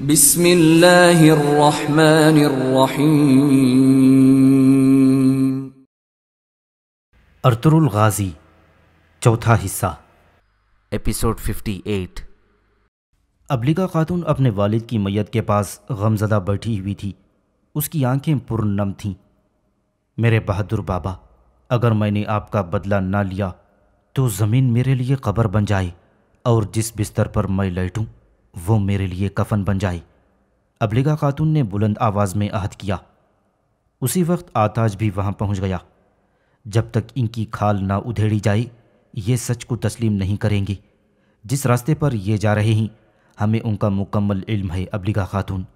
बिस्मिल्लाहिर्रहमानिर्रहीम अर्तुरुल गाजी चौथा हिस्सा एपिसोड 58 अबलिका खातून अपने वालिद की मैयत के पास गमजदा बैठी हुई थी उसकी आंखें पुरनम थीं मेरे बहादुर बाबा अगर मैंने आपका बदला ना लिया तो ज़मीन मेरे लिए कबर बन जाए और जिस बिस्तर पर मैं लेटूं वो मेरे लिए कफन बन जाए अबलिगा खातून ने बुलंद आवाज़ में अहद किया उसी वक्त आताज भी वहाँ पहुँच गया जब तक इनकी खाल ना उधेड़ी जाए ये सच को तस्लीम नहीं करेंगी जिस रास्ते पर ये जा रहे हैं हमें उनका मुकम्मल इल्म है अबलिगा खातून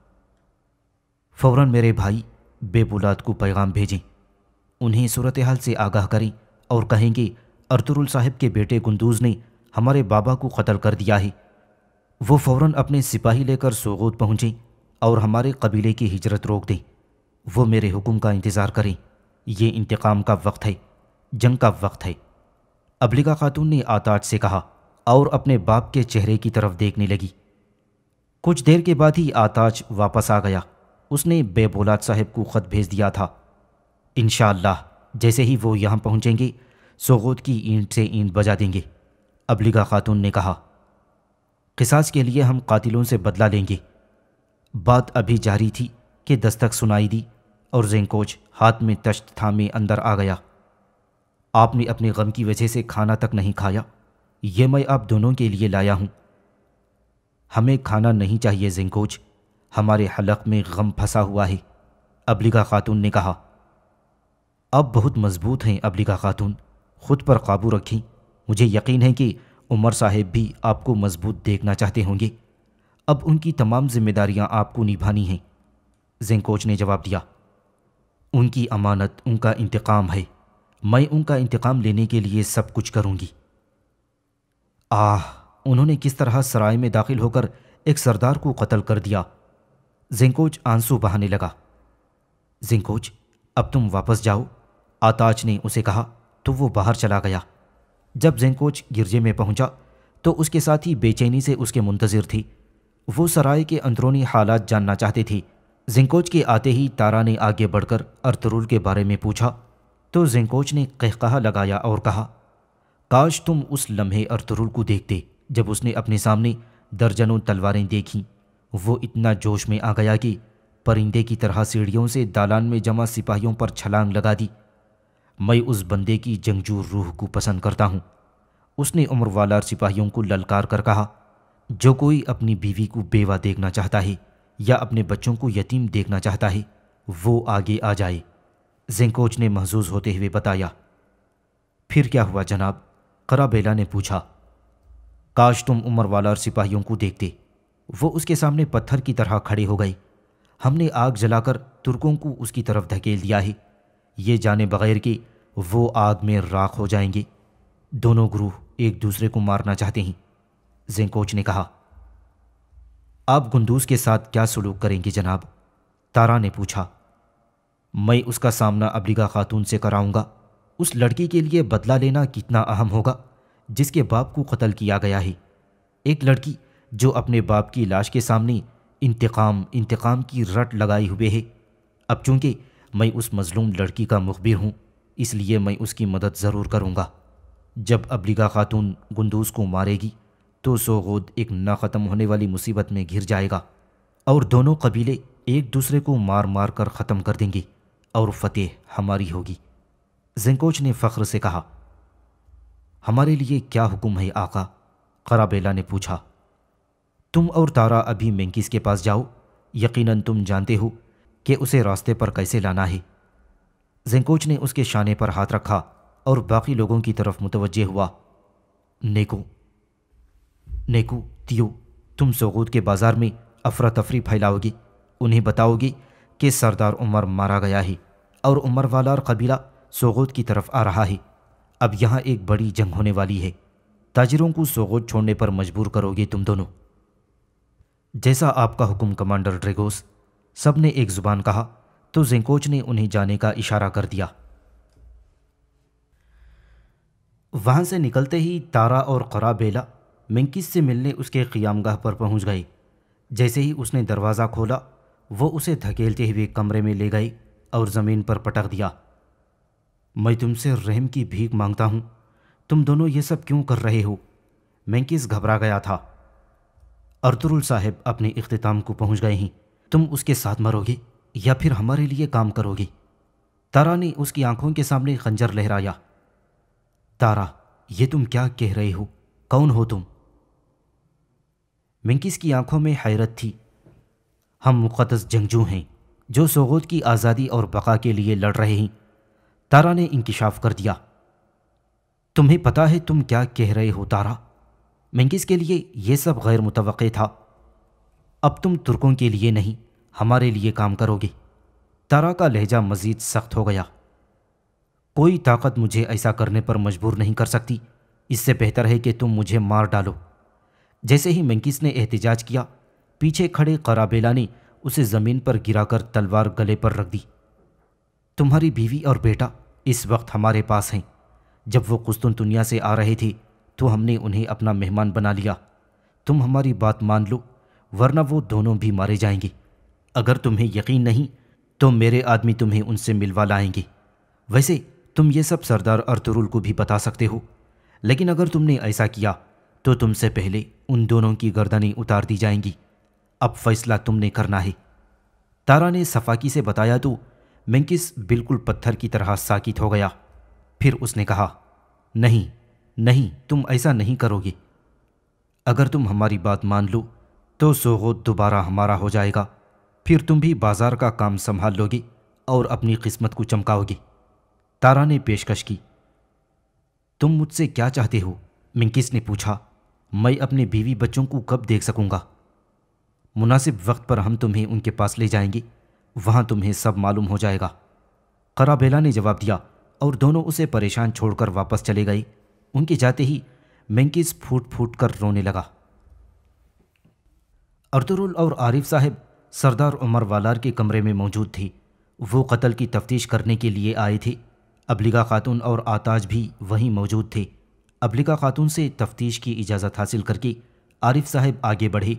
फ़ौर मेरे भाई बेबुलाद को पैगाम भेजें उन्हें सूरत हाल से आगाह करें और कहेंगे अर्तुरुल साहिब के बेटे गुंदूज़ ने हमारे बाबा को कत्ल कर दिया है वो फौरन अपने सिपाही लेकर सोगोद पहुंची और हमारे कबीले की हिजरत रोक दी वो मेरे हुक्म का इंतज़ार करें ये इंतकाम का वक्त है जंग का वक्त है अबलिका खातून ने आताज से कहा और अपने बाप के चेहरे की तरफ देखने लगी कुछ देर के बाद ही आताज वापस आ गया उसने बेबोलाद साहब को ख़त भेज दिया था इन जैसे ही वो यहाँ पहुँचेंगे सोगोद की ईंट से ईंट बजा देंगे अबलिगा खातून ने कहा किसास के लिए हम कातिलों से बदला लेंगे बात अभी जारी थी कि दस्तक सुनाई दी और जेंकोच हाथ में तश्त थामे अंदर आ गया आपने अपने गम की वजह से खाना तक नहीं खाया ये मैं आप दोनों के लिए लाया हूँ हमें खाना नहीं चाहिए जेंकोच हमारे हलक में गम फंसा हुआ है अबलिगा खातून ने कहा अब बहुत मजबूत हैं अबलिगा खातून खुद पर काबू रखें मुझे यकीन है कि उमर साहेब भी आपको मजबूत देखना चाहते होंगे अब उनकी तमाम जिम्मेदारियां आपको निभानी हैं जेंकोच ने जवाब दिया उनकी अमानत उनका इंतकाम है मैं उनका इंतकाम लेने के लिए सब कुछ करूंगी आह उन्होंने किस तरह सराय में दाखिल होकर एक सरदार को कत्ल कर दिया जेंकोच आंसू बहाने लगा जेंकोच अब तुम वापस जाओ आताज ने उसे कहा तो वो बाहर चला गया जब जेंकोच गिरजे में पहुंचा तो उसके साथ ही बेचैनी से उसके मुंतज़िर थी वो सराय के अंदरूनी हालात जानना चाहती थी जिंकोच के आते ही तारा ने आगे बढ़कर अर्तरुल के बारे में पूछा तो जिंकोच ने कहकहा लगाया और कहा काश तुम उस लम्हे अर्तरुल को देखते जब उसने अपने सामने दर्जनों तलवारें देखीं वो इतना जोश में आ गया कि परिंदे की तरह सीढ़ियों से दालान में जमा सिपाहियों पर छलांग लगा दी मैं उस बंदे की जंगजू रूह को पसंद करता हूँ उसने उम्र वाला सिपाहियों को ललकार कर कहा जो कोई अपनी बीवी को बेवा देखना चाहता है या अपने बच्चों को यतीम देखना चाहता है वो आगे आ जाए जेंकोच ने महजूज होते हुए बताया फिर क्या हुआ जनाब कराबेला ने पूछा काश तुम उम्र वाला और सिपाहियों को देखते वो उसके सामने पत्थर की तरह खड़े हो गए हमने आग जलाकर तुर्कों को उसकी तरफ धकेल दिया है ये जाने बगैर कि वो आग में राख हो जाएंगे दोनों गुरु एक दूसरे को मारना चाहते हैं जेंकोच ने कहा आप गुंदूस के साथ क्या सलूक करेंगे जनाब तारा ने पूछा मैं उसका सामना अबलीगा खातून से कराऊंगा उस लड़की के लिए बदला लेना कितना अहम होगा जिसके बाप को कत्ल किया गया है एक लड़की जो अपने बाप की लाश के सामने इंतकाम इंतकाम की रट लगाए हुए है अब चूंकि मैं उस मज़लूम लड़की का मुखबिर हूँ इसलिए मैं उसकी मदद ज़रूर करूँगा जब अबलीगा खातून गुंदूस को मारेगी तो सोगोद एक ना ख़त्म होने वाली मुसीबत में घिर जाएगा और दोनों कबीले एक दूसरे को मार मार कर ख़त्म कर देंगे और फतेह हमारी होगी जेंकोच ने फ़ख्र से कहा हमारे लिए क्या हुक्म है आका कराबेला ने पूछा तुम और तारा अभी मेंकिस के पास जाओ यकीनन तुम जानते हो कि उसे रास्ते पर कैसे लाना है जिंकोच ने उसके शाने पर हाथ रखा और बाकी लोगों की तरफ मुतवजे हुआ नेकू नेकू तियो तुम सगूद के बाज़ार में अफरा तफरी फैलाओगी उन्हें बताओगी कि सरदार उमर मारा गया है और उमर वाला और कबीला सोगोद की तरफ आ रहा है अब यहां एक बड़ी जंग होने वाली है ताजरों को सोगोद छोड़ने पर मजबूर करोगे तुम दोनों जैसा आपका हुक्म कमांडर ड्रेगोस सब ने एक जुबान कहा तो जिंकोच ने उन्हें जाने का इशारा कर दिया वहां से निकलते ही तारा और करा बेला मिंकिस से मिलने उसके क़ियामगाह पर पहुँच गई जैसे ही उसने दरवाज़ा खोला वो उसे धकेलते हुए कमरे में ले गई और ज़मीन पर पटक दिया मैं तुमसे रहम की भीख मांगता हूँ तुम दोनों ये सब क्यों कर रहे हो मैंकिस घबरा गया था अर्तुरुल साहेब अपने अख्ताम को पहुँच गए हैं तुम उसके साथ मरोगी या फिर हमारे लिए काम करोगी तारा ने उसकी आंखों के सामने खंजर लहराया तारा ये तुम क्या कह रहे हो कौन हो तुम मिंकिस की आंखों में हैरत थी हम मुकदस जंगजू हैं जो सोगोद की आज़ादी और बका के लिए लड़ रहे हैं तारा ने इंकशाफ कर दिया तुम्हें पता है तुम क्या कह रहे हो तारा मिंकिस के लिए यह सब गैर मुतवक़ था अब तुम तुर्कों के लिए नहीं हमारे लिए काम करोगे तारा का लहजा मज़ीद सख्त हो गया कोई ताकत मुझे ऐसा करने पर मजबूर नहीं कर सकती इससे बेहतर है कि तुम मुझे मार डालो जैसे ही मंकिस ने एहतजाज किया पीछे खड़े कराबेला ने उसे ज़मीन पर गिराकर तलवार गले पर रख दी तुम्हारी बीवी और बेटा इस वक्त हमारे पास हैं जब वो दुनिया से आ रहे थे तो हमने उन्हें अपना मेहमान बना लिया तुम हमारी बात मान लो वरना वो दोनों भी मारे जाएंगे अगर तुम्हें यकीन नहीं तो मेरे आदमी तुम्हें उनसे मिलवा लाएंगे वैसे तुम ये सब सरदार अर्तुरुल को भी बता सकते हो लेकिन अगर तुमने ऐसा किया तो तुमसे पहले उन दोनों की गर्दनें उतार दी जाएंगी अब फैसला तुमने करना है तारा ने सफाकी से बताया तो मैंकिस बिल्कुल पत्थर की तरह साकित हो गया फिर उसने कहा नहीं नहीं तुम ऐसा नहीं करोगे अगर तुम हमारी बात मान लो तो सोगोत दोबारा हमारा हो जाएगा फिर तुम भी बाजार का काम संभाल लोगी और अपनी किस्मत को चमकाओगी तारा ने पेशकश की तुम मुझसे क्या चाहते हो मिंकिस ने पूछा मैं अपने बीवी बच्चों को कब देख सकूंगा मुनासिब वक्त पर हम तुम्हें उनके पास ले जाएंगे वहाँ तुम्हें सब मालूम हो जाएगा कराबेला ने जवाब दिया और दोनों उसे परेशान छोड़कर वापस चले गए उनके जाते ही मिंकिस फूट फूट कर रोने लगा अर्तुरुल और आरिफ साहब सरदार उमर वालार के कमरे में मौजूद थी वो कत्ल की तफ्तीश करने के लिए आए थे अबलिगा खातून और आताज भी वहीं मौजूद थे अबलिगा खातून से तफ्तीश की इजाज़त हासिल करके आरिफ साहब आगे बढ़े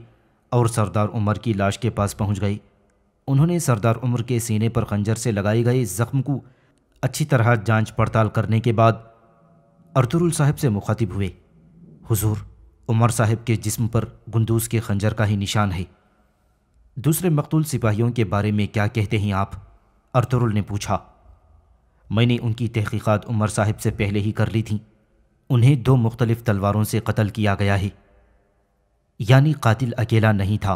और सरदार उमर की लाश के पास पहुंच गए उन्होंने सरदार उमर के सीने पर खंजर से लगाए गए ज़ख्म को अच्छी तरह जांच पड़ताल करने के बाद अर्तुरुल साहब से मुखातिब हुए हुजूर उमर साहब के जिस्म पर गुंदूस के खंजर का ही निशान है दूसरे मकतूल सिपाहियों के बारे में क्या कहते हैं आप अरतुरुल ने पूछा मैंने उनकी तहकीक़ात उमर साहब से पहले ही कर ली थी उन्हें दो मुख्तलिफ तलवारों से कत्ल किया गया है यानी कातिल अकेला नहीं था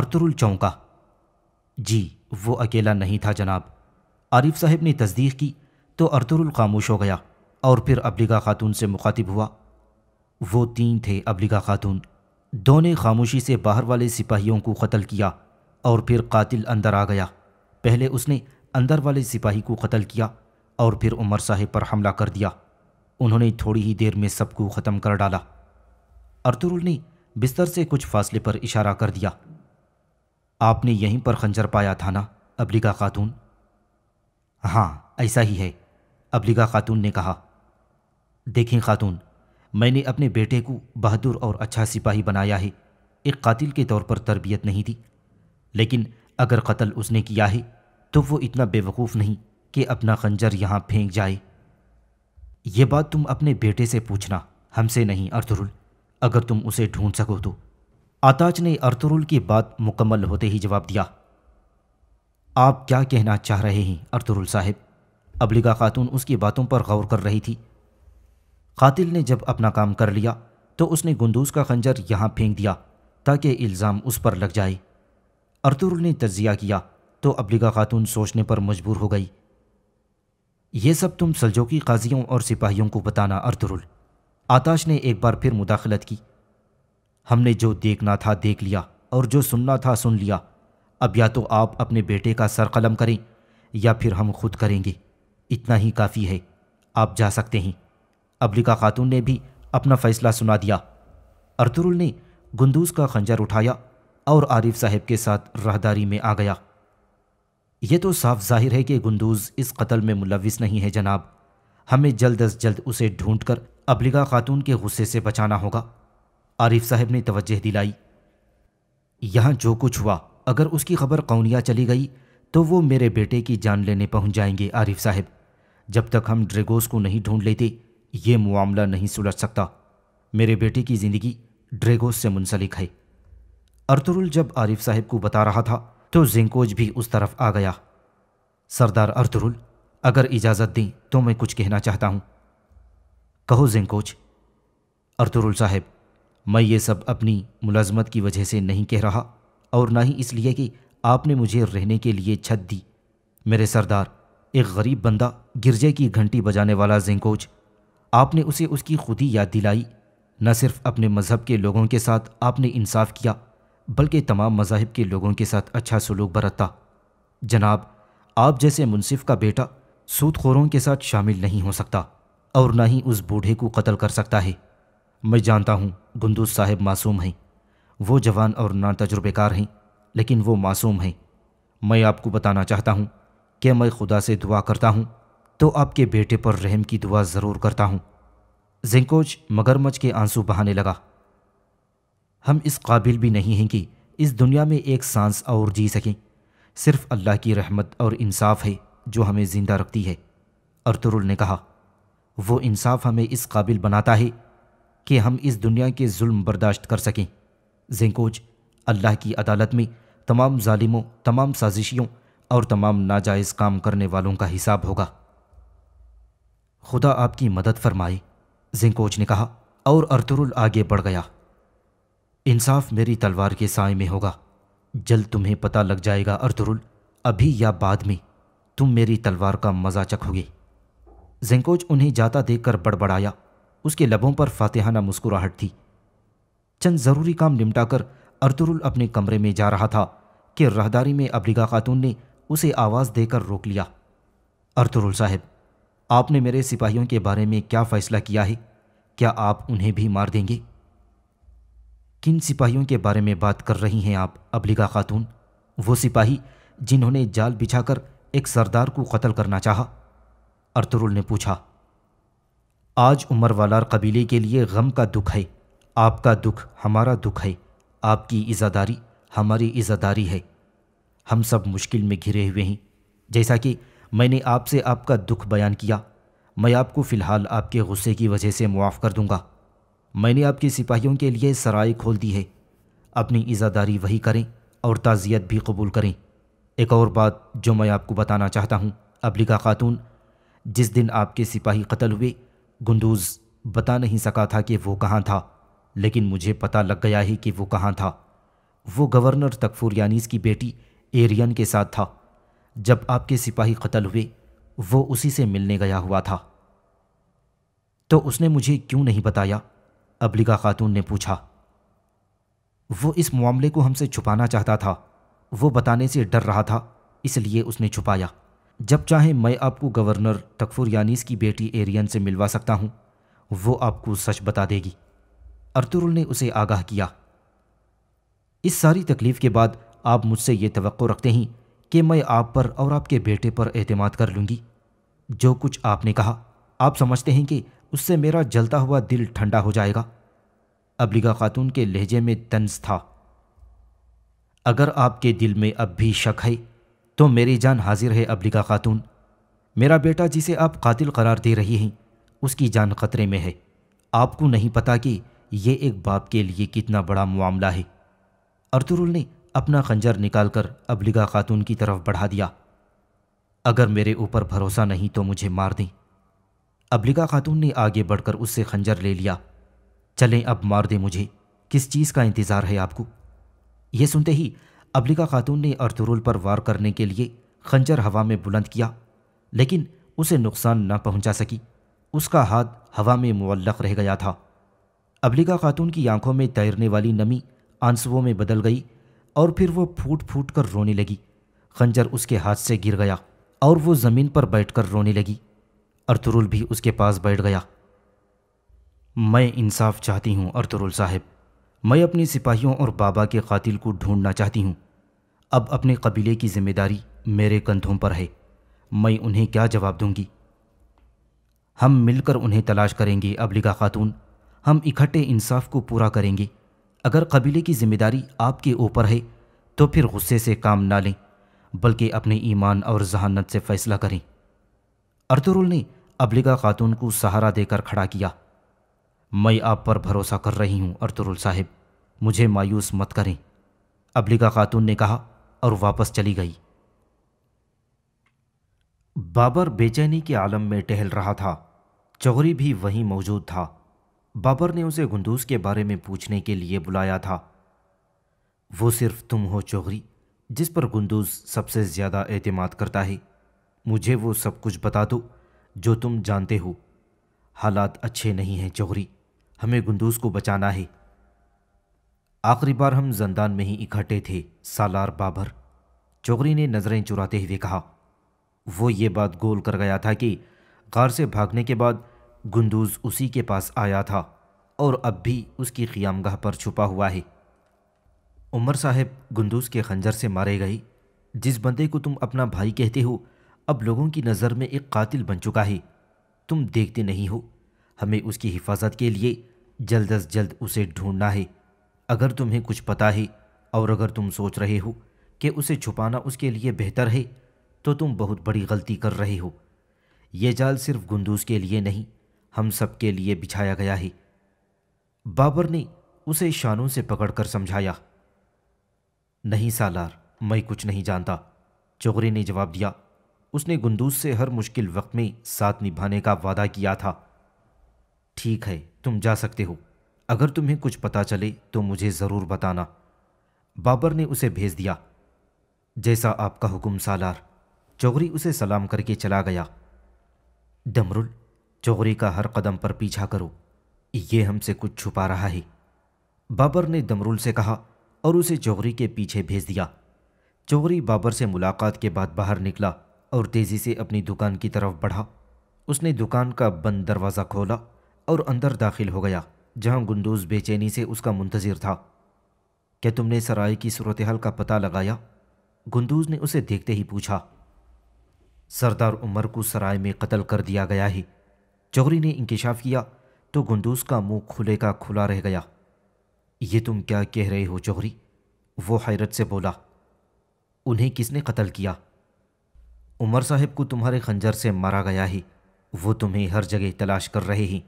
अरतुरुल चौंका जी वो अकेला नहीं था जनाब आरिफ साहब ने तस्दीक की तो अरतुरुल खामोश हो गया और फिर अब्लिगा खातून से मुखातिब हुआ वो तीन थे अबलिगा खातून दोनों खामोशी से बाहर वाले सिपाहियों को कत्ल किया और फिर कातिल अंदर आ गया पहले उसने अंदर वाले सिपाही को कत्ल किया और फिर उमर साहेब पर हमला कर दिया उन्होंने थोड़ी ही देर में सबको ख़त्म कर डाला अर्तुरुल ने बिस्तर से कुछ फासले पर इशारा कर दिया आपने यहीं पर खंजर पाया था ना अबलिगा खातून हाँ ऐसा ही है अबलिगा खातून ने कहा देखें खातून मैंने अपने बेटे को बहादुर और अच्छा सिपाही बनाया है एक कातिल के तौर पर तरबियत नहीं दी लेकिन अगर कत्ल उसने किया है तो वो इतना बेवकूफ़ नहीं कि अपना खंजर यहाँ फेंक जाए ये बात तुम अपने बेटे से पूछना हमसे नहीं अर्थरुल अगर तुम उसे ढूंढ सको तो आताज ने अर्थरुल की बात मुकम्मल होते ही जवाब दिया आप क्या कहना चाह रहे हैं अर्थरुल साहब अबलिगा खातून उसकी बातों पर गौर कर रही थी कातिल ने जब अपना काम कर लिया तो उसने गुंदूस का खंजर यहाँ फेंक दिया ताकि इल्ज़ाम उस पर लग जाए अरतुल ने तजिया किया तो अबलिगा खातून सोचने पर मजबूर हो गई ये सब तुम सलजोकी काजियों और सिपाहियों को बताना अरतुल आताश ने एक बार फिर मुदाखलत की हमने जो देखना था देख लिया और जो सुनना था सुन लिया अब या तो आप अपने बेटे का सर कलम करें या फिर हम खुद करेंगे इतना ही काफ़ी है आप जा सकते हैं अबलिका खातून ने भी अपना फैसला सुना दिया अर्तुरुल ने गुंदूस का खंजर उठाया और आरिफ साहब के साथ राहदारी में आ गया यह तो साफ जाहिर है कि गुंदूज इस कत्ल में मुलविस नहीं है जनाब हमें जल्द अज जल्द उसे ढूंढकर अबलिका खातून के गुस्से से बचाना होगा आरिफ साहब ने तवज्जह दिलाई यहां जो कुछ हुआ अगर उसकी खबर कौनिया चली गई तो वो मेरे बेटे की जान लेने पहुंच जाएंगे आरिफ साहब जब तक हम ड्रेगोस को नहीं ढूंढ लेते ये मामला नहीं सुलझ सकता मेरे बेटे की ज़िंदगी ड्रेगोस से मुंसलिक है अर्तुरुल जब आरिफ साहब को बता रहा था तो जिंकोज भी उस तरफ आ गया सरदार अर्तुरुल अगर इजाज़त दें तो मैं कुछ कहना चाहता हूं कहो जिंकोज अर्तुरुल साहब मैं ये सब अपनी मुलाजमत की वजह से नहीं कह रहा और ना ही इसलिए कि आपने मुझे रहने के लिए छत दी मेरे सरदार एक गरीब बंदा गिरजे की घंटी बजाने वाला जिंकोज आपने उसे उसकी खुद ही याद दिलाई न सिर्फ अपने मज़हब के लोगों के साथ आपने इंसाफ किया बल्कि तमाम मजाहब के लोगों के साथ अच्छा सलूक बरतता जनाब आप जैसे मुनसिफ का बेटा सूदखोरों के साथ शामिल नहीं हो सकता और ना ही उस बूढ़े को कत्ल कर सकता है मैं जानता हूँ गुंदूज साहब मासूम हैं वो जवान और ना तजुर्बेकार हैं लेकिन वो मासूम हैं मैं आपको बताना चाहता हूँ कि मैं खुदा से दुआ करता हूँ तो आपके बेटे पर रहम की दुआ ज़रूर करता हूँ जिंकोच मगरमच के आंसू बहाने लगा हम इस काबिल भी नहीं हैं कि इस दुनिया में एक सांस और जी सकें सिर्फ अल्लाह की रहमत और इंसाफ है जो हमें ज़िंदा रखती है अर्तुरुल ने कहा वो इंसाफ हमें इस काबिल बनाता है कि हम इस दुनिया के जुल्म बर्दाश्त कर सकें जिंकोच अल्लाह की अदालत में तमाम जालिमों तमाम साजिशियों और तमाम नाजायज़ काम करने वालों का हिसाब होगा खुदा आपकी मदद फरमाए जिंकोच ने कहा और अर्तुरुल आगे बढ़ गया इंसाफ मेरी तलवार के साय में होगा जल्द तुम्हें पता लग जाएगा अर्तुरुल अभी या बाद में तुम मेरी तलवार का मज़ा चखोगे जिंकोच उन्हें जाता देखकर बड़बड़ाया उसके लबों पर फातेहाना मुस्कुराहट थी चंद ज़रूरी काम निपटाकर अर्तुरुल अपने कमरे में जा रहा था कि रहदारी में अब्रिगा खातून ने उसे आवाज़ देकर रोक लिया अर्तुरुल साहब आपने मेरे सिपाहियों के बारे में क्या फ़ैसला किया है क्या आप उन्हें भी मार देंगे किन सिपाहियों के बारे में बात कर रही हैं आप अबलिगा खातून वो सिपाही जिन्होंने जाल बिछाकर एक सरदार को कत्ल करना चाहा अर्तुरुल ने पूछा आज उमर वालार कबीले के लिए गम का दुख है आपका दुख हमारा दुख है आपकी इज़ादारी हमारी इज़ादारी है हम सब मुश्किल में घिरे हुए हैं जैसा कि मैंने आपसे आपका दुख बयान किया मैं आपको फ़िलहाल आपके गुस्से की वजह से मुआफ़ कर दूंगा मैंने आपके सिपाहियों के लिए सराय खोल दी है अपनी इज़ादारी वही करें और ताज़ियत भी कबूल करें एक और बात जो मैं आपको बताना चाहता हूँ अबलिका खातून जिस दिन आपके सिपाही कत्ल हुए गुंदूज़ बता नहीं सका था कि वो कहाँ था लेकिन मुझे पता लग गया है कि वो कहाँ था वो गवर्नर तकफूर यानीस की बेटी एरियन के साथ था जब आपके सिपाही कत्ल हुए वो उसी से मिलने गया हुआ था तो उसने मुझे क्यों नहीं बताया अबलिका खातून ने पूछा वो इस मामले को हमसे छुपाना चाहता था वो बताने से डर रहा था इसलिए उसने छुपाया जब चाहे मैं आपको गवर्नर तकफुर यानीस की बेटी एरियन से मिलवा सकता हूं वो आपको सच बता देगी अर्तुरुल ने उसे आगाह किया इस सारी तकलीफ़ के बाद आप मुझसे ये तो रखते हैं कि मैं आप पर और आपके बेटे पर एतमाद कर लूँगी जो कुछ आपने कहा आप समझते हैं कि उससे मेरा जलता हुआ दिल ठंडा हो जाएगा अबलिगा खातून के लहजे में तंज था अगर आपके दिल में अब भी शक है तो मेरी जान हाजिर है अबलिगा खातून मेरा बेटा जिसे आप कातिल करार दे रही हैं उसकी जान खतरे में है आपको नहीं पता कि यह एक बाप के लिए कितना बड़ा मामला है अर्तुरुल ने अपना खंजर निकालकर अबलिगा खातून की तरफ बढ़ा दिया अगर मेरे ऊपर भरोसा नहीं तो मुझे मार दें अबलिगा खातून ने आगे बढ़कर उससे खंजर ले लिया चलें अब मार दें मुझे किस चीज़ का इंतज़ार है आपको यह सुनते ही अबलिका खातून ने अरतुरुल पर वार करने के लिए खंजर हवा में बुलंद किया लेकिन उसे नुकसान ना पहुंचा सकी उसका हाथ हवा में मुअल्लक रह गया था अबलिका खातून की आंखों में तैरने वाली नमी आंसुओं में बदल गई और फिर वो फूट फूट कर रोने लगी खंजर उसके हाथ से गिर गया और वो ज़मीन पर बैठकर रोने लगी अर्तुरुल भी उसके पास बैठ गया मैं इंसाफ चाहती हूँ अर्तुरुल साहब मैं अपने सिपाहियों और बाबा के कातिल को ढूंढना चाहती हूँ अब अपने कबीले की जिम्मेदारी मेरे कंधों पर है मैं उन्हें क्या जवाब दूंगी हम मिलकर उन्हें तलाश करेंगे अबलिगा खातून हम इकट्ठे इंसाफ को पूरा करेंगे अगर कबीले की जिम्मेदारी आपके ऊपर है तो फिर गुस्से से काम ना लें बल्कि अपने ईमान और जहानत से फैसला करें अर्तुरुल ने अबलिगा खातून को सहारा देकर खड़ा किया मैं आप पर भरोसा कर रही हूँ अर्तुरुल साहब मुझे मायूस मत करें अबलिगा खातून ने कहा और वापस चली गई बाबर बेचैनी के आलम में टहल रहा था चौहरी भी वहीं मौजूद था बाबर ने उसे गुंदूस के बारे में पूछने के लिए बुलाया था वो सिर्फ तुम हो चौहरी जिस पर गुंदूस सबसे ज़्यादा एतमाद करता है मुझे वो सब कुछ बता दो जो तुम जानते हो हालात अच्छे नहीं हैं चौहरी हमें गुंदूस को बचाना है आखिरी बार हम जंदान में ही इकट्ठे थे सालार बाबर चौधरी ने नज़रें चुराते हुए कहा वो ये बात गोल कर गया था कि कार से भागने के बाद गुंदूज उसी के पास आया था और अब भी उसकी क़ियामगाह पर छुपा हुआ है उमर साहब गुंदूज के खंजर से मारे गए जिस बंदे को तुम अपना भाई कहते हो अब लोगों की नज़र में एक कातिल बन चुका है तुम देखते नहीं हो हमें उसकी हिफाजत के लिए जल्द अज जल्द उसे ढूंढना है अगर तुम्हें कुछ पता है और अगर तुम सोच रहे हो कि उसे छुपाना उसके लिए बेहतर है तो तुम बहुत बड़ी गलती कर रहे हो यह जाल सिर्फ गुंदूज के लिए नहीं हम सबके लिए बिछाया गया ही बाबर ने उसे शानों से पकड़कर समझाया नहीं सालार मैं कुछ नहीं जानता चौगरी ने जवाब दिया उसने गुंदूज से हर मुश्किल वक्त में साथ निभाने का वादा किया था ठीक है तुम जा सकते हो अगर तुम्हें कुछ पता चले तो मुझे ज़रूर बताना बाबर ने उसे भेज दिया जैसा आपका हुक्म सालार चौगरी उसे सलाम करके चला गया डमरुल चौगरी का हर कदम पर पीछा करो ये हमसे कुछ छुपा रहा है बाबर ने दमरुल से कहा और उसे चौगरी के पीछे भेज दिया चौगरी बाबर से मुलाकात के बाद बाहर निकला और तेज़ी से अपनी दुकान की तरफ बढ़ा उसने दुकान का बंद दरवाज़ा खोला और अंदर दाखिल हो गया जहां गुंदूज बेचैनी से उसका मुंतज़िर था क्या तुमने सराय की सूरत हाल का पता लगाया गुंदूज ने उसे देखते ही पूछा सरदार उमर को सराय में कत्ल कर दिया गया है जौहरी ने इंकशाफ किया तो गुंदूस का मुंह खुले का खुला रह गया ये तुम क्या कह रहे हो जौहरी वो हैरत से बोला उन्हें किसने कत्ल किया उमर साहब को तुम्हारे खंजर से मारा गया ही वो तुम्हें हर जगह तलाश कर रहे ही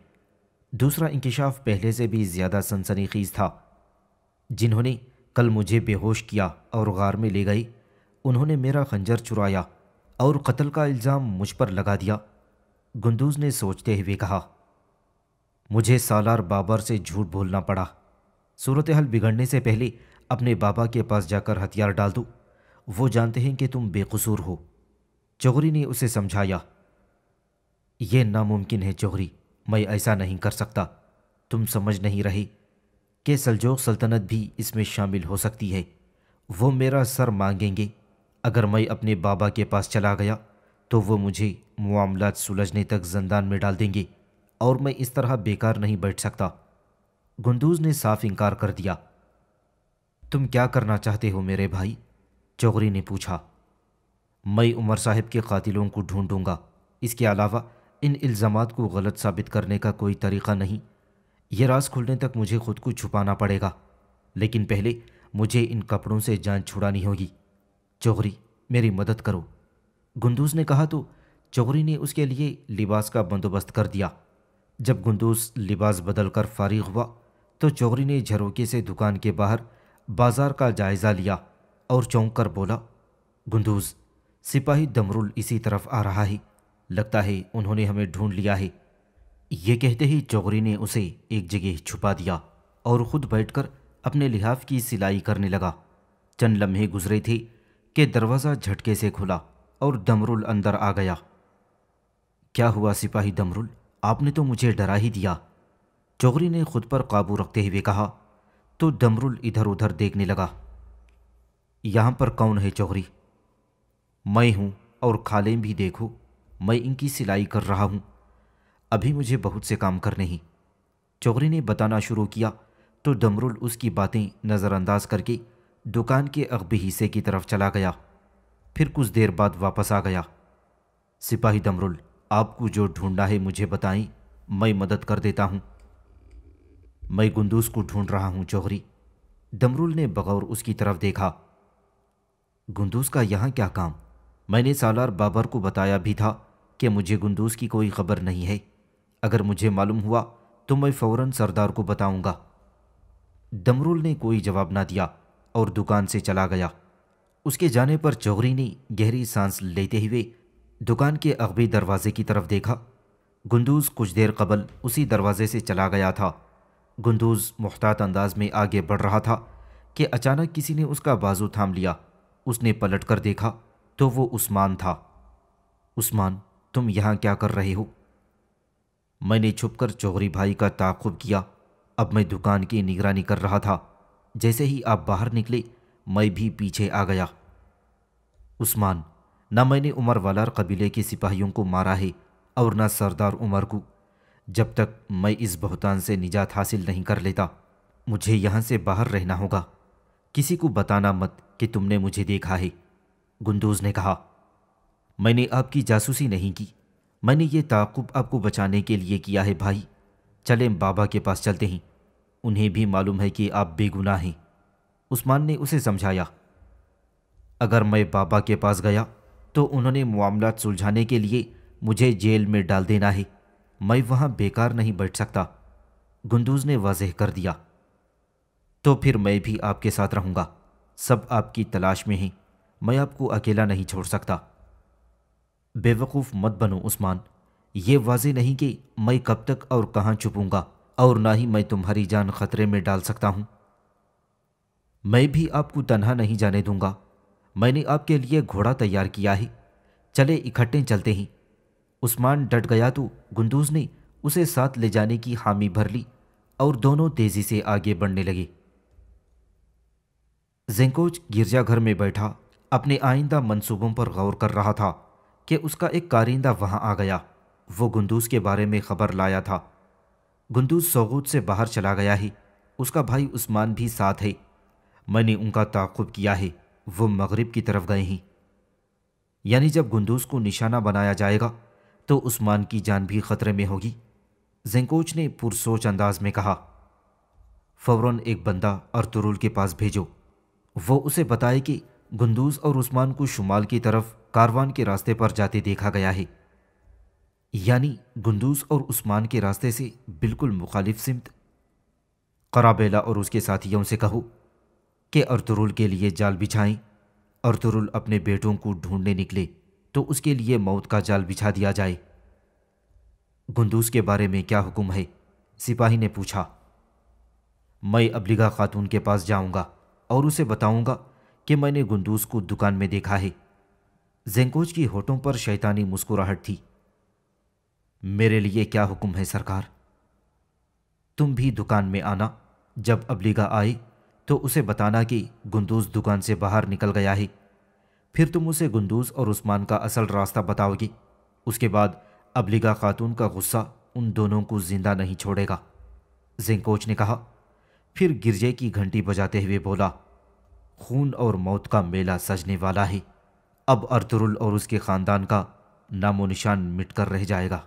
दूसरा इंकशाफ पहले से भी ज़्यादा सनसनीखेज था जिन्होंने कल मुझे बेहोश किया और गार में ले गई उन्होंने मेरा खंजर चुराया और कत्ल का इल्ज़ाम मुझ पर लगा दिया गुंदूज ने सोचते हुए कहा मुझे सालार बाबर से झूठ बोलना पड़ा सूरत हाल बिगड़ने से पहले अपने बाबा के पास जाकर हथियार डाल दूँ वो जानते हैं कि तुम बेकसूर हो चौहरी ने उसे समझाया ये नामुमकिन है चौहरी मैं ऐसा नहीं कर सकता तुम समझ नहीं रहे कि सलजोग सल्तनत भी इसमें शामिल हो सकती है वो मेरा सर मांगेंगे अगर मैं अपने बाबा के पास चला गया तो वो मुझे मामला सुलझने तक जंदान में डाल देंगे और मैं इस तरह बेकार नहीं बैठ सकता गुंदूज ने साफ इनकार कर दिया तुम क्या करना चाहते हो मेरे भाई चौधरी ने पूछा मैं उमर साहब के कातिलों को ढूंढूंगा इसके अलावा इन इल्ज़ाम को गलत साबित करने का कोई तरीक़ा नहीं ये राज खुलने तक मुझे खुद को छुपाना पड़ेगा लेकिन पहले मुझे इन कपड़ों से जान छुड़ानी होगी चौगरी मेरी मदद करो गुंदूज ने कहा तो चौरी ने उसके लिए लिबास का बंदोबस्त कर दिया जब गुंदूस लिबास बदल कर फारिग हुआ तो चौरी ने झरोके से दुकान के बाहर बाजार का जायज़ा लिया और चौंक कर बोला गुंदूज सिपाही दमरुल इसी तरफ आ रहा है लगता है उन्होंने हमें ढूंढ लिया है ये कहते ही चौगरी ने उसे एक जगह छुपा दिया और ख़ुद बैठकर अपने लिहाफ की सिलाई करने लगा चंद लम्हे गुजरे थे कि दरवाज़ा झटके से खुला और दमरुल अंदर आ गया क्या हुआ सिपाही दमरुल आपने तो मुझे डरा ही दिया चौगरी ने खुद पर काबू रखते हुए कहा तो दमरुल इधर उधर देखने लगा यहाँ पर कौन है चौगरी मैं हूँ और खाले भी देखो मैं इनकी सिलाई कर रहा हूँ अभी मुझे बहुत से काम करने ही चौगरी ने बताना शुरू किया तो दमरुल उसकी बातें नज़रअंदाज करके दुकान के अगबे हिस्से की तरफ चला गया फिर कुछ देर बाद वापस आ गया सिपाही दमरुल आपको जो ढूंढना है मुझे बताएं मैं मदद कर देता हूं मैं गुंदूस को ढूंढ रहा हूं चौहरी दमरुल ने बगौर उसकी तरफ देखा गुंदूस का यहां क्या काम मैंने सालार बाबर को बताया भी था कि मुझे गुंदूस की कोई खबर नहीं है अगर मुझे मालूम हुआ तो मैं फ़ौरन सरदार को बताऊंगा दमरुल ने कोई जवाब ना दिया और दुकान से चला गया उसके जाने पर चौगरी ने गहरी सांस लेते हुए दुकान के अगबी दरवाजे की तरफ देखा गुंदूज कुछ देर कबल उसी दरवाजे से चला गया था गुंदूज मुख्तात अंदाज में आगे बढ़ रहा था कि अचानक किसी ने उसका बाजू थाम लिया उसने पलट कर देखा तो वो उस्मान था उस्मान तुम यहाँ क्या कर रहे हो मैंने छुपकर चौगरी भाई का ताकुब किया अब मैं दुकान की निगरानी कर रहा था जैसे ही आप बाहर निकले मैं भी पीछे आ गया उस्मान न मैंने उमर वालार कबीले के सिपाहियों को मारा है और न सरदार उमर को जब तक मैं इस बहुतान से निजात हासिल नहीं कर लेता मुझे यहाँ से बाहर रहना होगा किसी को बताना मत कि तुमने मुझे देखा है गुंदोज ने कहा मैंने आपकी जासूसी नहीं की मैंने ये ताकुब आपको बचाने के लिए किया है भाई चलें बाबा के पास चलते हैं उन्हें भी मालूम है कि आप बेगुनाह हैं उस्मान ने उसे समझाया अगर मैं बाबा के पास गया तो उन्होंने मामला सुलझाने के लिए मुझे जेल में डाल देना है मैं वहाँ बेकार नहीं बैठ सकता गुंदूज ने वाजह कर दिया तो फिर मैं भी आपके साथ रहूँगा सब आपकी तलाश में ही मैं आपको अकेला नहीं छोड़ सकता बेवकूफ़ मत बनो उस्मान ये वाजे नहीं कि मैं कब तक और कहाँ छुपूंगा और ना ही मैं तुम्हारी जान खतरे में डाल सकता हूँ मैं भी आपको तनहा नहीं जाने दूंगा मैंने आपके लिए घोड़ा तैयार किया है चले इकट्ठे चलते ही उस्मान डट गया तो गुंदूज ने उसे साथ ले जाने की हामी भर ली और दोनों तेज़ी से आगे बढ़ने लगे जेंकोच गिरजाघर में बैठा अपने आइंदा मंसूबों पर गौर कर रहा था कि उसका एक कारिंदा वहाँ आ गया वो गुंदूज के बारे में खबर लाया था गुंदूज सौगूत से बाहर चला गया ही उसका भाई उस्मान भी साथ है मैंने उनका ताकुब किया है वो मगरिब की तरफ गए हैं यानी जब गुंदूस को निशाना बनाया जाएगा तो उस्मान की जान भी ख़तरे में होगी जेंकोच ने पुरसोच अंदाज में कहा फ़ौरन एक बंदा अरतुरुल के पास भेजो वो उसे बताए कि गुंदूस और उस्मान को शुमाल की तरफ कारवान के रास्ते पर जाते देखा गया है यानी गुंदूस और उस्मान के रास्ते से बिल्कुल मुखालिफ सिमत कराबेला और उसके साथियों से कहो कि अर्तुरुल के लिए जाल बिछाएं अर्तुरुल अपने बेटों को ढूंढने निकले तो उसके लिए मौत का जाल बिछा दिया जाए गुंदूस के बारे में क्या हुक्म है सिपाही ने पूछा मैं अबलीगा खातून के पास जाऊंगा और उसे बताऊंगा कि मैंने गुंदूस को दुकान में देखा है जेंकोज की होठों पर शैतानी मुस्कुराहट थी मेरे लिए क्या हुक्म है सरकार तुम भी दुकान में आना जब अबलीगा आए तो उसे बताना कि गुंदूज दुकान से बाहर निकल गया है फिर तुम उसे गुंदूज और उस्मान का असल रास्ता बताओगी उसके बाद अबलीगा खातून का गुस्सा उन दोनों को जिंदा नहीं छोड़ेगा जिंकोच ने कहा फिर गिरजे की घंटी बजाते हुए बोला खून और मौत का मेला सजने वाला है अब अर्तुरुल और उसके ख़ानदान का नामोनिशान मिटकर रह जाएगा